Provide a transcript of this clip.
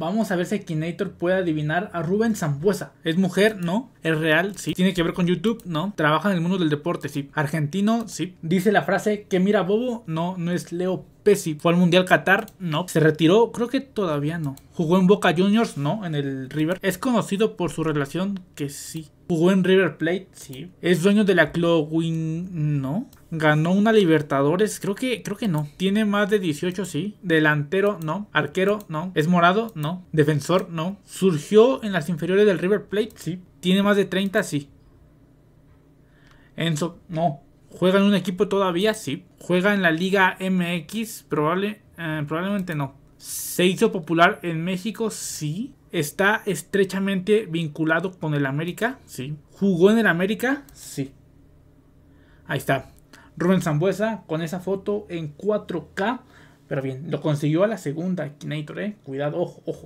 Vamos a ver si Kinator puede adivinar a Rubén Zambuesa. Es mujer, ¿no? Es real, sí. Tiene que ver con YouTube, ¿no? Trabaja en el mundo del deporte, sí. Argentino, sí. Dice la frase que mira bobo, no, no es Leo pues, fue al Mundial Qatar, no. Se retiró, creo que todavía no. Jugó en Boca Juniors, no, en el River. Es conocido por su relación que sí. Jugó en River Plate, sí. Es dueño de la Clowin, no. Ganó una Libertadores, creo que, creo que no. Tiene más de 18, sí. Delantero, no. Arquero, no. Es morado, no. Defensor, no. Surgió en las inferiores del River Plate, sí. Tiene más de 30, sí. Enzo, no. ¿Juega en un equipo todavía? Sí. ¿Juega en la Liga MX? Probable, eh, probablemente no. ¿Se hizo popular en México? Sí. ¿Está estrechamente vinculado con el América? Sí. ¿Jugó en el América? Sí. Ahí está. Rubén Zambuesa con esa foto en 4K. Pero bien, lo consiguió a la segunda, Kinator, eh. Cuidado, ojo, ojo.